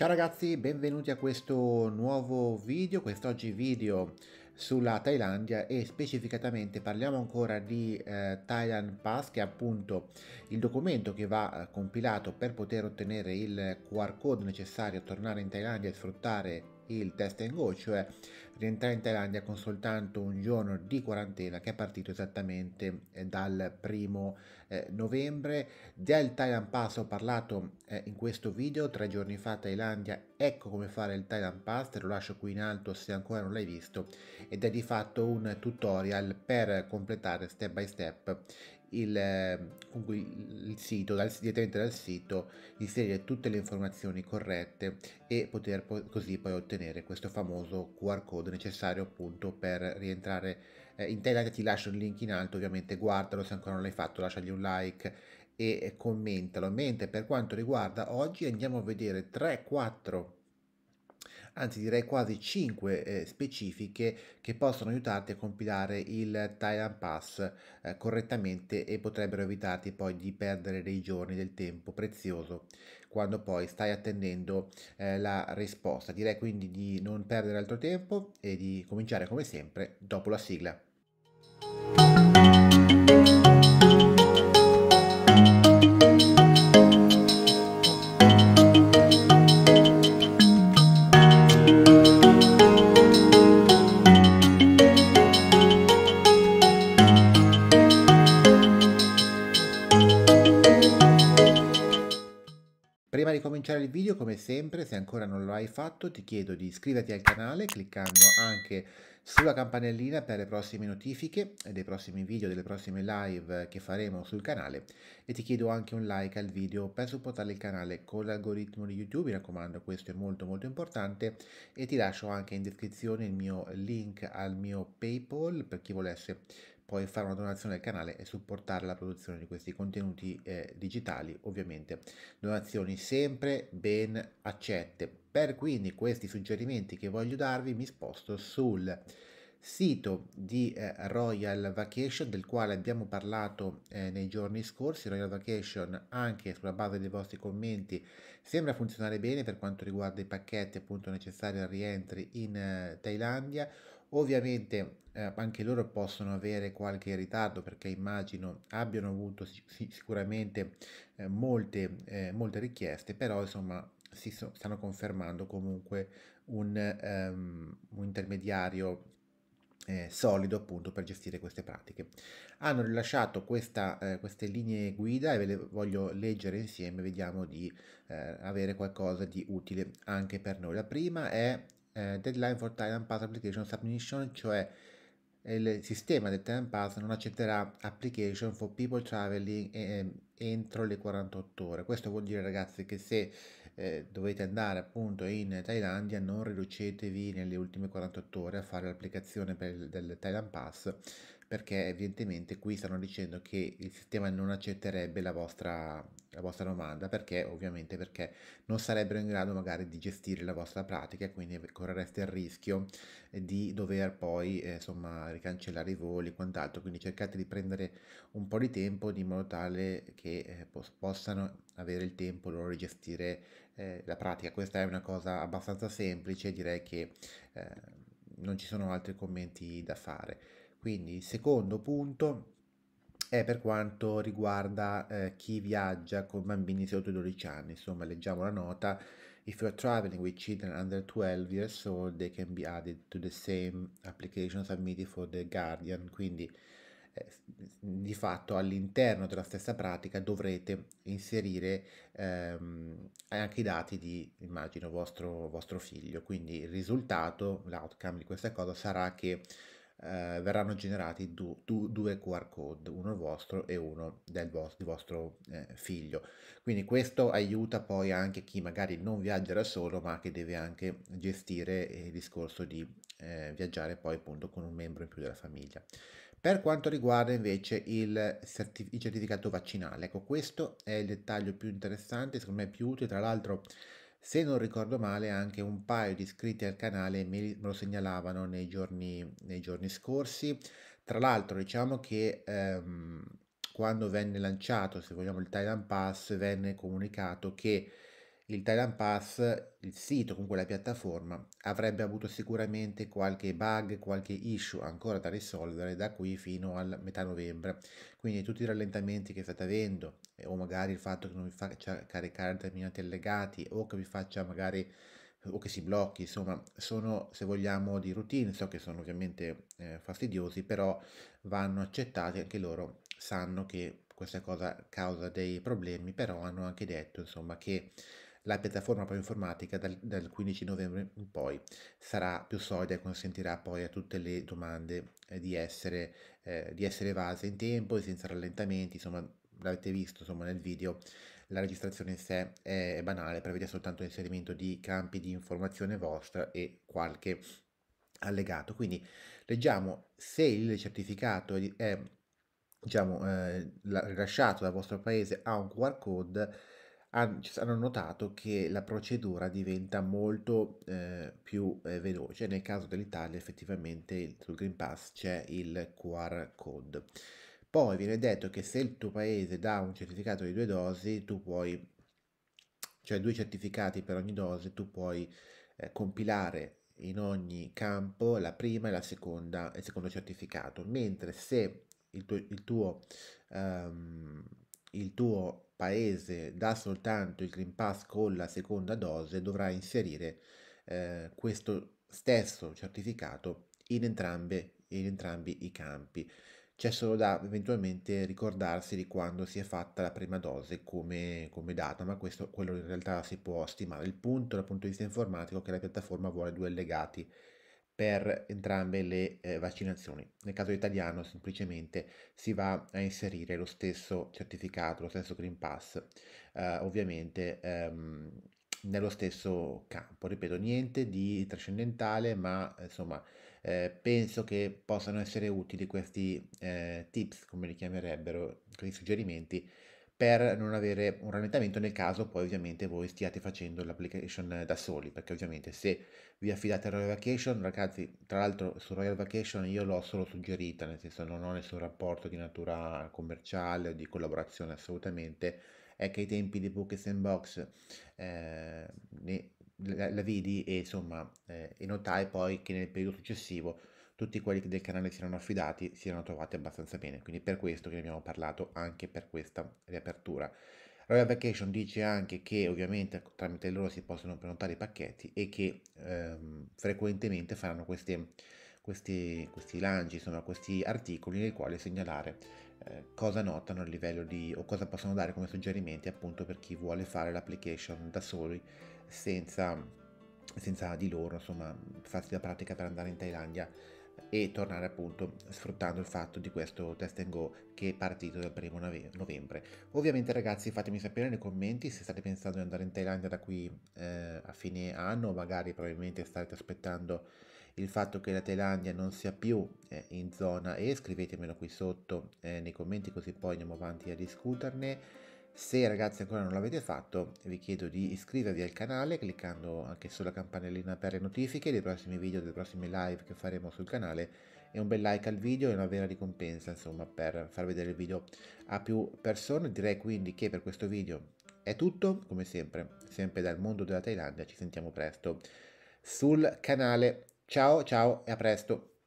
Ciao ragazzi, benvenuti a questo nuovo video, quest'oggi video sulla Thailandia e specificatamente parliamo ancora di eh, Thailand Pass che è appunto il documento che va eh, compilato per poter ottenere il QR code necessario a tornare in Thailandia e sfruttare il test and go, cioè rientrare in Thailandia con soltanto un giorno di quarantena che è partito esattamente eh, dal primo eh, novembre. Del Thailand Pass ho parlato eh, in questo video, tre giorni fa Thailandia, ecco come fare il Thailand Pass, te lo lascio qui in alto se ancora non l'hai visto ed è di fatto un tutorial per completare step by step il, eh, il sito, dal, direttamente dal sito, inserire tutte le informazioni corrette e poter po- così poi ottenere questo famoso QR code necessario appunto per rientrare eh, in Telegram. Ti lascio il link in alto, ovviamente guardalo se ancora non l'hai fatto, lasciagli un like e commentalo. Mentre per quanto riguarda oggi andiamo a vedere 3-4 anzi direi quasi 5 eh, specifiche che possono aiutarti a compilare il Thailand Pass eh, correttamente e potrebbero evitarti poi di perdere dei giorni del tempo prezioso quando poi stai attendendo eh, la risposta. Direi quindi di non perdere altro tempo e di cominciare come sempre dopo la sigla. di cominciare il video, come sempre, se ancora non lo hai fatto, ti chiedo di iscriverti al canale cliccando anche sulla campanellina per le prossime notifiche dei prossimi video, delle prossime live che faremo sul canale e ti chiedo anche un like al video per supportare il canale con l'algoritmo di YouTube, mi raccomando questo è molto molto importante e ti lascio anche in descrizione il mio link al mio Paypal per chi volesse puoi fare una donazione al canale e supportare la produzione di questi contenuti eh, digitali, ovviamente donazioni sempre ben accette. Per quindi questi suggerimenti che voglio darvi mi sposto sul sito di eh, Royal Vacation del quale abbiamo parlato eh, nei giorni scorsi, Royal Vacation anche sulla base dei vostri commenti sembra funzionare bene per quanto riguarda i pacchetti appunto necessari al rientro in eh, Thailandia, Ovviamente eh, anche loro possono avere qualche ritardo perché immagino abbiano avuto sic sicuramente eh, molte, eh, molte, richieste, però insomma si so stanno confermando comunque un, um, un intermediario eh, solido appunto per gestire queste pratiche. Hanno rilasciato questa, eh, queste linee guida e ve le voglio leggere insieme, vediamo di eh, avere qualcosa di utile anche per noi. La prima è eh, deadline for Thailand Pass application submission, cioè eh, il sistema del Thailand Pass non accetterà application for people traveling eh, eh entro le 48 ore. Questo vuol dire ragazzi che se eh, dovete andare appunto in Thailandia non riducetevi nelle ultime 48 ore a fare l'applicazione per il, del Thailand Pass perché evidentemente qui stanno dicendo che il sistema non accetterebbe la vostra, la vostra domanda perché ovviamente perché non sarebbero in grado magari di gestire la vostra pratica e quindi correreste il rischio di dover poi eh, insomma ricancellare i voli e quant'altro quindi cercate di prendere un po' di tempo di modo tale che eh, possano avere il tempo loro di gestire eh, la pratica questa è una cosa abbastanza semplice direi che eh, non ci sono altri commenti da fare quindi il secondo punto è per quanto riguarda eh, chi viaggia con bambini sotto i 12 anni, insomma leggiamo la nota, if you're traveling with children under 12 years old they can be added to the same application submitted for the Guardian, quindi eh, di fatto all'interno della stessa pratica dovrete inserire ehm, anche i dati di immagino vostro, vostro figlio quindi il risultato l'outcome di questa cosa sarà che eh, verranno generati du, du, due QR code, uno vostro e uno del vostro, vostro eh, figlio. Quindi questo aiuta poi anche chi magari non viaggia da solo ma che deve anche gestire il discorso di eh, viaggiare poi appunto con un membro in più della famiglia. Per quanto riguarda invece il, certif- il certificato vaccinale, ecco questo è il dettaglio più interessante, secondo me più utile, tra l'altro se non ricordo male, anche un paio di iscritti al canale me lo segnalavano nei giorni, nei giorni scorsi. Tra l'altro, diciamo che ehm, quando venne lanciato, se vogliamo, il Thailand Pass, venne comunicato che il Thailand Pass, il sito, comunque la piattaforma, avrebbe avuto sicuramente qualche bug, qualche issue ancora da risolvere da qui fino a metà novembre. Quindi tutti i rallentamenti che state avendo, eh, o magari il fatto che non vi faccia caricare determinati allegati, o che vi faccia magari o che si blocchi, insomma, sono se vogliamo di routine, so che sono ovviamente eh, fastidiosi, però vanno accettati anche loro, sanno che questa cosa causa dei problemi, però hanno anche detto, insomma, che la piattaforma proprio informatica dal, dal 15 novembre in poi sarà più solida e consentirà poi a tutte le domande eh, di essere, eh, di essere evase in tempo e senza rallentamenti, insomma l'avete visto insomma, nel video, la registrazione in sé è banale, prevede soltanto l'inserimento di campi di informazione vostra e qualche allegato. Quindi leggiamo se il certificato è diciamo, eh, rilasciato dal vostro paese ha un QR code hanno notato che la procedura diventa molto eh, più eh, veloce. Nel caso dell'Italia effettivamente sul Green Pass c'è il QR code. Poi viene detto che se il tuo paese dà un certificato di due dosi, tu puoi, cioè due certificati per ogni dose, tu puoi eh, compilare in ogni campo la prima e la seconda, il secondo certificato, mentre se il tuo, il tuo, um, il tuo paese dà soltanto il Green Pass con la seconda dose, dovrà inserire eh, questo stesso certificato in, entrambe, in entrambi i campi. C'è solo da eventualmente ricordarsi di quando si è fatta la prima dose come, come data, ma questo quello in realtà si può stimare. Il punto dal punto di vista informatico è che la piattaforma vuole due legati per entrambe le eh, vaccinazioni. Nel caso italiano semplicemente si va a inserire lo stesso certificato, lo stesso Green Pass, eh, ovviamente ehm, nello stesso campo. Ripeto, niente di trascendentale, ma insomma eh, penso che possano essere utili questi eh, tips, come li chiamerebbero, questi suggerimenti per non avere un rallentamento nel caso poi ovviamente voi stiate facendo l'application da soli perché ovviamente se vi affidate a Royal Vacation ragazzi tra l'altro su Royal Vacation io l'ho solo suggerita nel senso non ho nessun rapporto di natura commerciale o di collaborazione assolutamente è che ai tempi di Book and Box eh, ne, la, la, vidi e insomma eh, e notai poi che nel periodo successivo tutti quelli del canale si erano affidati si erano trovati abbastanza bene, quindi per questo che ne abbiamo parlato anche per questa riapertura. Royal Vacation dice anche che ovviamente tramite loro si possono prenotare i pacchetti e che ehm, frequentemente faranno queste, questi, questi lanci, insomma questi articoli nei quali segnalare eh, cosa notano a livello di o cosa possono dare come suggerimenti appunto per chi vuole fare l'application da soli senza, senza di loro, insomma farsi la pratica per andare in Thailandia e tornare appunto sfruttando il fatto di questo test and go che è partito dal primo novembre. Ovviamente ragazzi fatemi sapere nei commenti se state pensando di andare in Thailandia da qui eh, a fine anno, magari probabilmente starete aspettando il fatto che la Thailandia non sia più eh, in zona E, scrivetemelo qui sotto eh, nei commenti così poi andiamo avanti a discuterne se ragazzi ancora non l'avete fatto vi chiedo di iscrivervi al canale cliccando anche sulla campanellina per le notifiche dei prossimi video, delle prossime live che faremo sul canale e un bel like al video è una vera ricompensa insomma per far vedere il video a più persone. Direi quindi che per questo video è tutto, come sempre, sempre dal mondo della Thailandia, ci sentiamo presto sul canale. Ciao ciao e a presto!